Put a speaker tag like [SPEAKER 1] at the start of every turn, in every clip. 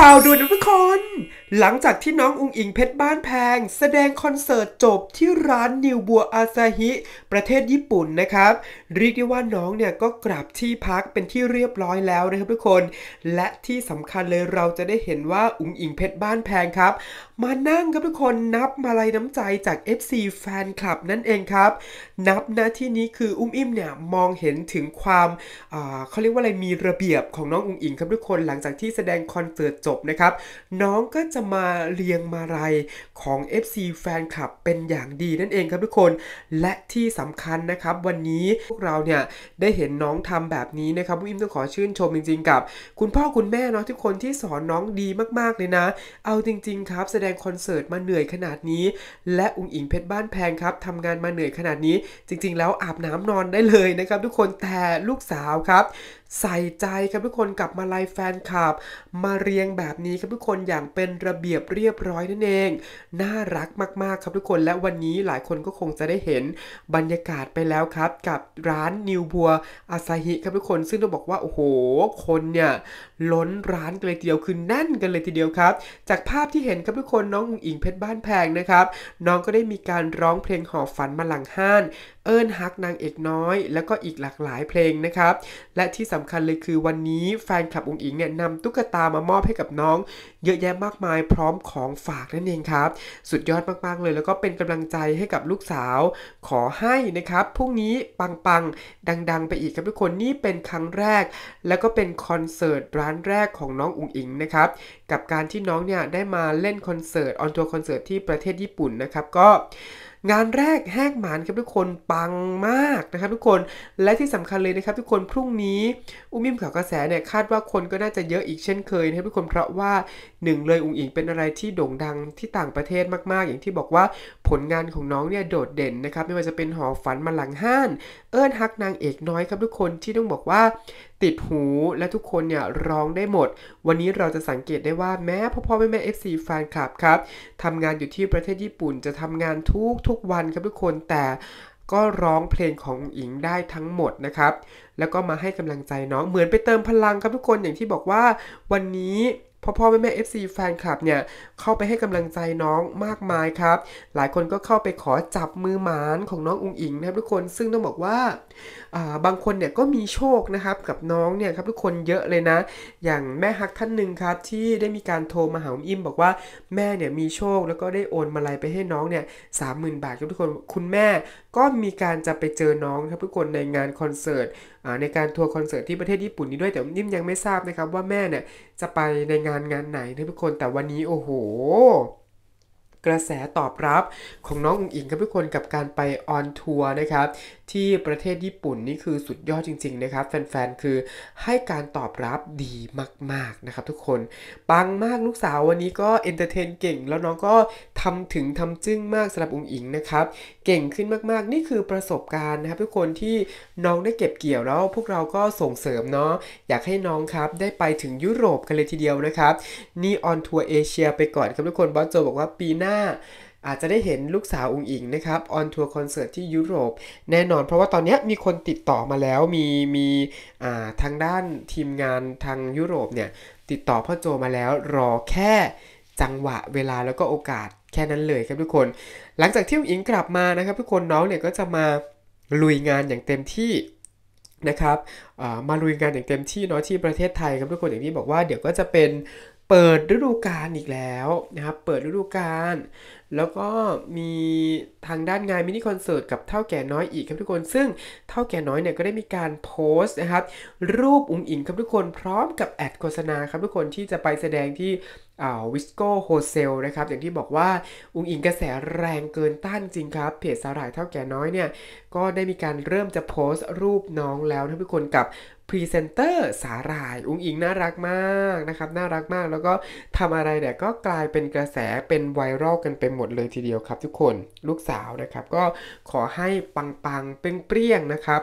[SPEAKER 1] ข่าวด่วนทุกคนหลังจากที่น้องอุงอิงเพชรบ้านแพง แสดงคอนเสิร์ต จบที่ร้านนิวบัวอาซาฮิประเทศญี่ปุ่นนะครับเรียกได้ว่าน้องเนี่ยก็กลับที่พักเป็นที่เรียบร้อยแล้วนะครับทุกคน และที่สำคัญเลยเราจะได้เห็นว่าอุงอิงเพชรบ้านแพงครับ มานั่งครับทุกคนนับมาลัยน้ำใจจาก FC แฟนคลับนั่นเองครับ นับหน้าที่นี้คืออุ้มอิ่มเนี่ยมองเห็นถึงความเขาเรียกว่าอะไรมีระเบียบของน้องอุงอิง ครับทุกคนหลังจากที่แสดงคอนเสิร์ตจบนะครับน้องก็จะะมาเรียงมาลายของ FC แฟนคลับเป็นอย่างดีนั่นเองครับทุกคนและที่สำคัญนะครับวันนี้พวกเราเนี่ยได้เห็นน้องทำแบบนี้นะครับวิมต้องขอชื่นชมจริงๆกับคุณพ่อคุณแม่เนาะทุกคนที่สอนน้องดีมากๆเลยนะ เอาจริง ๆ ครับ แสดงคอนเสิร์ตมาเหนื่อยขนาดนี้และอุ้งอิงเพชรบ้านแพงครับทำงานมาเหนื่อยขนาดนี้ จริง ๆ แล้วอาบน้ำนอนได้เลยนะครับทุกคนแต่ลูกสาวครับใส่ใจครับทุกคนกับมาลายแฟนคลับ มาเรียงแบบนี้ครับทุกคนอย่างเป็นระเบียบเรียบร้อยนั่นเอง น่ารักมากๆครับทุกคนและวันนี้หลายคนก็คงจะได้เห็นบรรยากาศไปแล้วครับ กับร้านนิวบัวอาซาฮิครับทุกคนซึ่งต้องบอกว่าโอ้โหคนเนี่ยล้นร้านกันเลยทีเดียวคือแน่นกันเลยทีเดียวครับ จากภาพที่เห็นครับทุกคนน้องอุ๋งอิงเพชรบ้านแพงนะครับ น้องก็ได้มีการร้องเพลงหอฝันมาหลังห้านเอิญฮักนางเอกน้อย แล้วก็อีกหลากหลายเพลงนะครับ และที่สำคัญเลยคือวันนี้แฟนคลับองค์อิงเนี่ยนำตุ๊กตามามอบให้กับน้อง เยอะแยะมากมายพร้อมของฝากนั่นเองครับ สุดยอดมาก ๆ เลยแล้วก็เป็นกำลังใจให้กับลูกสาวขอให้นะครับ พรุ่งนี้ ปัง ๆ ดังๆ ไปอีกครับทุกคนนี่เป็นครั้งแรก แล้วก็เป็นคอนเสิร์ตร้านแรกของน้ององค์อิงนะครับกับการที่น้องเนี่ยได้มาเล่นคอนเสิร์ตออนทัวร์คอนเสิร์ตที่ประเทศญี่ปุ่นนะครับก็งานแรกแหกหมานครับทุกคนปังมากนะครับทุกคนและที่สำคัญเลยนะครับทุกคนพรุ่งนี้ อุ้มิ่มข่าวกระแสเนี่ยคาดว่าคนก็น่าจะเยอะอีกเช่นเคยนะครับทุกคนเพราะว่าหนึ่งเลยอุ้งอิงเป็นอะไรที่โด่งดังที่ต่างประเทศมากๆ อย่างที่บอกว่าผลงานของน้องเนี่ยโดดเด่นนะครับ ไม่ว่าจะเป็นหอฝันมาหลังห้าน เอิญฮักนางเอกน้อยครับทุกคนที่ต้องบอกว่าติดหูและทุกคนเนี่ยร้องได้หมด วันนี้เราจะสังเกตได้ว่าแม้พ่อพ่อแม่แม่เอฟซีแฟนคลับครับทำงานอยู่ที่ประเทศญี่ปุ่น จะทำงานทุกทุกวันครับทุกคนแต่ก็ร้องเพลงของอิงได้ทั้งหมดนะครับ แล้วก็มาให้กำลังใจน้องเหมือนไปเติมพลังครับทุกคนอย่างที่บอกว่าวันนี้พ่อพ่อแม่แม่ FC แฟนคลับเนี่ยเข้าไปให้กำลังใจน้องมากมายครับ หลายคนก็เข้าไปขอจับมือหมานของน้องอุงอิงนะครับทุกคนซึ่งต้องบอกว่าาบางคนเนี่ยก็มีโชคนะครับกับน้องเนี่ยครับทุกคนเยอะเลยนะ อย่างแม่ฮักท่านหนึ่งครับที่ได้มีการโทรมาหาออิมบอกว่าแม่เนี่ยมีโชคแล้วก็ได้โอนมาลัยไปให้น้องเนี่ยสามหมื่นบาทครับทุกคนคุณแม่ก็มีการจะไปเจอน้องครับทุกคนในงานคอนเสิร์ตในการทัวร์คอนเสิร์ตที่ประเทศญี่ปุ่นนี้ด้วยแต่นิ่มยังไม่ทราบนะครับว่าแม่เนี่ยจะไปในงานงานไหนทุกคน แต่วันนี้โอ้โห กระแสตอบรับของน้องอุ๋งอิงครับทุกคนกับการไปออนทัวร์นะครับที่ประเทศญี่ปุ่นนี่คือสุดยอดจริงๆ นะครับ แฟนๆคือให้การตอบรับดีมากๆนะครับทุกคนปังมากลูกสาววันนี้ก็เอนเตอร์เทนเก่งแล้วน้องก็ทำถึงทำจึ้งมากสำหรับอุ้งอิงนะครับ เก่งขึ้นมากๆ นี่คือประสบการณ์นะครับ ทุกคนที่น้องได้เก็บเกี่ยวแล้ว พวกเราก็ส่งเสริมเนาะอยากให้น้องครับ ได้ไปถึงยุโรปกันเลยทีเดียวนะครับนี่ออนทัวร์เอเชียไปก่อนครับ ทุกคนบอสโจบอกว่าปีหน้า อาจจะได้เห็นลูกสาวองค์อิงนะครับออนทัวร์คอนเสิร์ตที่ยุโรปแน่นอน เพราะว่าตอนนี้มีคนติดต่อมาแล้วมีมีทางด้านทีมงานทางยุโรปเนี่ยติดต่อพ่อโจมาแล้ว รอแค่จังหวะเวลาแล้วก็โอกาสแค่นั้นเลยครับทุกคน หลังจากที่อิงกลับมานะครับ ทุกคนน้องเนี่ยก็จะมาลุยงานอย่างเต็มที่นะครับมาลุยงานอย่างเต็มที่เนาะที่ประเทศไทยครับทุกคนอย่างที่บอกว่าเดี๋ยวก็จะเป็นเปิดฤดูกาลอีกแล้วนะครับเปิดฤดูกาลแล้วก็มีทางด้านงานมินิคอนเสิร์ตกับเท่าแก่น้อยอีกครับทุกคน ซึ่งเท่าแก่น้อยเนี่ยก็ได้มีการโพสต์นะครับรูปอุ้งอิงครับทุกคนพร้อมกับแอดโฆษณาครับทุกคนที่จะไปแสดงที่วิสโก้โฮเซลนะครับ อย่างที่บอกว่าอุงอิงกระแสแรงเกินต้านจริงครับ เพจสาหร่ายเท่าแก่น้อยเนี่ยก็ได้มีการเริ่มจะโพสต์รูปน้องแล้วนะทุกคนกับพรีเซนเตอร์สาหร่ายอุงอิงน่ารักมากนะครับน่ารักมาก แล้วก็ทำอะไรเนี่ยก็กลายเป็นกระแสเป็นไวรัลกันไปหมดเลยทีเดียวครับทุกคนลูกสาวนะครับ ก็ขอให้ปังๆเปรี้ยงๆนะครับ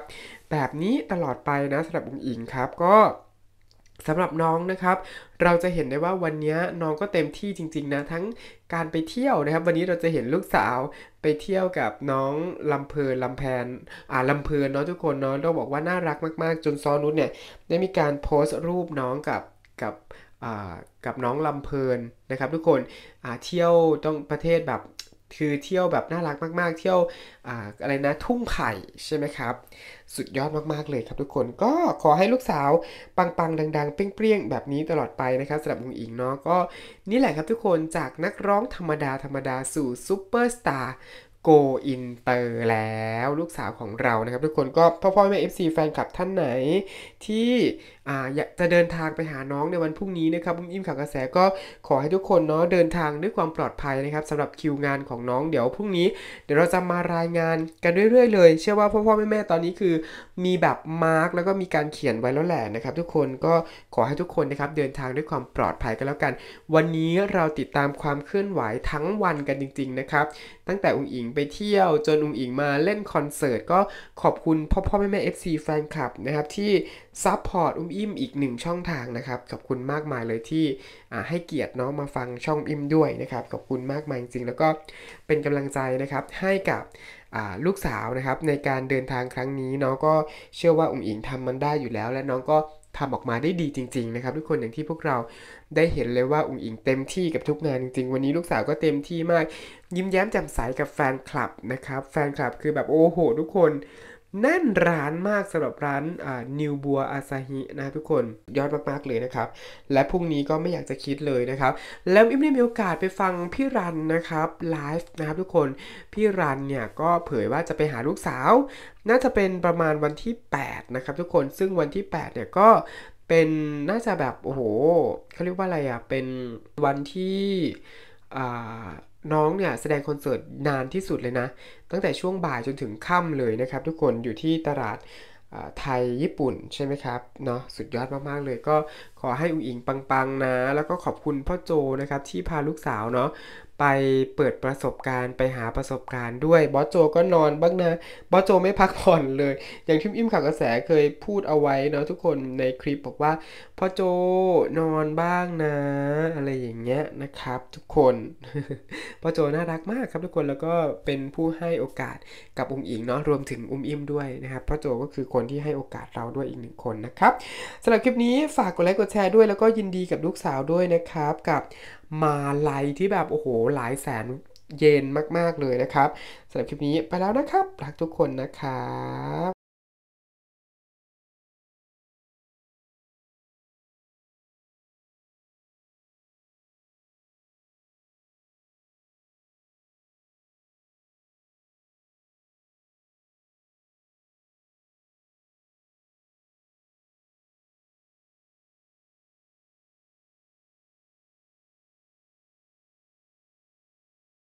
[SPEAKER 1] แบบนี้ตลอดไปนะสำหรับอุงอิงครับก็สำหรับน้องนะครับ เราจะเห็นได้ว่าวันนี้น้องก็เต็มที่จริงๆนะ ทั้งการไปเที่ยวนะครับวันนี้เราจะเห็นลูกสาวไปเที่ยวกับน้องลำเพลินลำแพน อ่าลำเพลินเนาะทุกคนเนาะเราบอกว่าน่ารักมาก ๆ จนซอนุชเนี่ยได้มีการโพสต์รูปน้องกับกับอ่ากับน้องลำเพลินนะครับ ทุกคนอ่าเที่ยวต้องประเทศแบบคือเที่ยวแบบน่ารักมากๆ เที่ยวอะอะไรนะทุ่งไผ่ใช่ไหมครับ สุดยอดมากๆเลยครับทุกคนก็ขอให้ลูกสาว ปัง ๆ ดัง ๆ เปรี้ยงๆ แบบนี้ตลอดไปนะครับสำหรับอุงอิงเนาะก็นี่แหละครับทุกคนจากนักร้องธรรมดา ธรรมดาสู่ซูเปอร์สตาร์โกอินเตอร์แล้วลูกสาวของเรานะครับทุกคนก็พ่อพ่อแม่ซีแฟนคลับท่านไหนที่อ่าจะเดินทางไปหาน้องในวันพรุ่งนี้นะครับบุ้มอิ่มข่าวกระแสก็ขอให้ทุกคนเนาะเดินทางด้วยความปลอดภัยนะครับสำหรับคิวงานของน้องเดี๋ยวพรุ่งนี้เดี๋ยวเราจะมารายงานกันเรื่อยๆเลย เชื่อว่าพ่อพ่อแม่แม่ตอนนี้คือมีแบบมาร์กแล้วก็มีการเขียนไว้แล้วแหละนะครับทุกคนก็ขอให้ทุกคนนะครับเดินทางด้วยความปลอดภัยกันแล้วกัน วันนี้เราติดตามความเคลื่อนไหวทั้งวันกันจริงๆนะครับตั้งแต่อุ้งอิงไปเที่ยวจนอุ้งอิงมาเล่นคอนเสิร์ตก็ขอบคุณพ่อพ่อแม่แม่เอฟซีแฟนคลับนะครับที่ซับพอร์ตอุ้งอิ่มอีกหนึ่งช่องทางนะครับขอบคุณมากมายเลยที่ให้เกียรติน้องมาฟังช่องอิ่มด้วยนะครับขอบคุณมากมายจริงๆแล้วก็เป็นกำลังใจนะครับให้กับลูกสาวนะครับในการเดินทางครั้งนี้น้องก็เชื่อว่าอุ๋งอิงทำมันได้อยู่แล้ว และน้องก็ทำออกมาได้ดีจริงๆนะครับทุกคนอย่างที่พวกเราได้เห็นเลยว่าอุ๋งอิงเต็มที่กับทุกงานจริงๆวันนี้ ลูกสาวก็เต็มที่มากยิ้มแย้มแจ่มใสกับแฟนคลับนะครับ แฟนคลับคือแบบโอ้โหทุกคนแน่นร้านมากสำหรับร้านนิวบัวอาซาฮินะทุกคนยอดมากๆเลยนะครับ และพรุ่งนี้ก็ไม่อยากจะคิดเลยนะครับ แล้วอิมได้มีโอกาสไปฟังพี่รันนะครับไลฟ์นะครับ ทุกคนพี่รันเนี่ย ก็เผยว่าจะไปหาลูกสาว น่าจะเป็นประมาณวันที่ 8 นะครับทุกคนซึ่งวันที่8เนี่ยก็เป็นน่าจะแบบโอ้โหเขาเรียกว่าอะไรอะ่ะเป็นวันที่อ่าน้องเนี่ยแสดงคอนเสิร์ตนานที่สุดเลยนะ ตั้งแต่ช่วงบ่ายจนถึงค่ำเลยนะครับทุกคนอยู่ที่ตลาดไทยญี่ปุ่นใช่ไหมครับ เนาะสุดยอดมากๆเลย ก็ขอให้อุ๋งอิงปังๆนะ แล้วก็ขอบคุณพ่อโจนะครับที่พาลูกสาวเนาะไปเปิดประสบการณ์ไปหาประสบการณ์ด้วยบอสโจก็นอนบ้างนะบอสโจไม่พักผ่อนเลย อย่างที่อิ่มข่าวกระแสเคยพูดเอาไว้เนาะทุกคนในคลิปบอกว่าพ่อโจนอนบ้างนะ อะไรอย่างเงี้ยนะครับ ทุกคนพ่อโจน่ารักมากครับ ทุกคนแล้วก็เป็นผู้ให้โอกาสกับอุ้มอิงเนาะรวมถึงอุ้มอิ่มด้วยนะครับพ่อโจก็คือคนที่ให้โอกาสเราด้วยอีกหนึ่งคนนะครับสำหรับคลิปนี้ฝากกดไลค์กดแชร์ด้วยแล้วก็ยินดีกับลูกสาวด้วยนะครับกับมาลัยที่แบบ โอ้โหหลายแสนเย็นมาก ๆ เลยนะครับสำหรับคลิปนี้ไปแล้วนะครับรักทุกคนนะครับ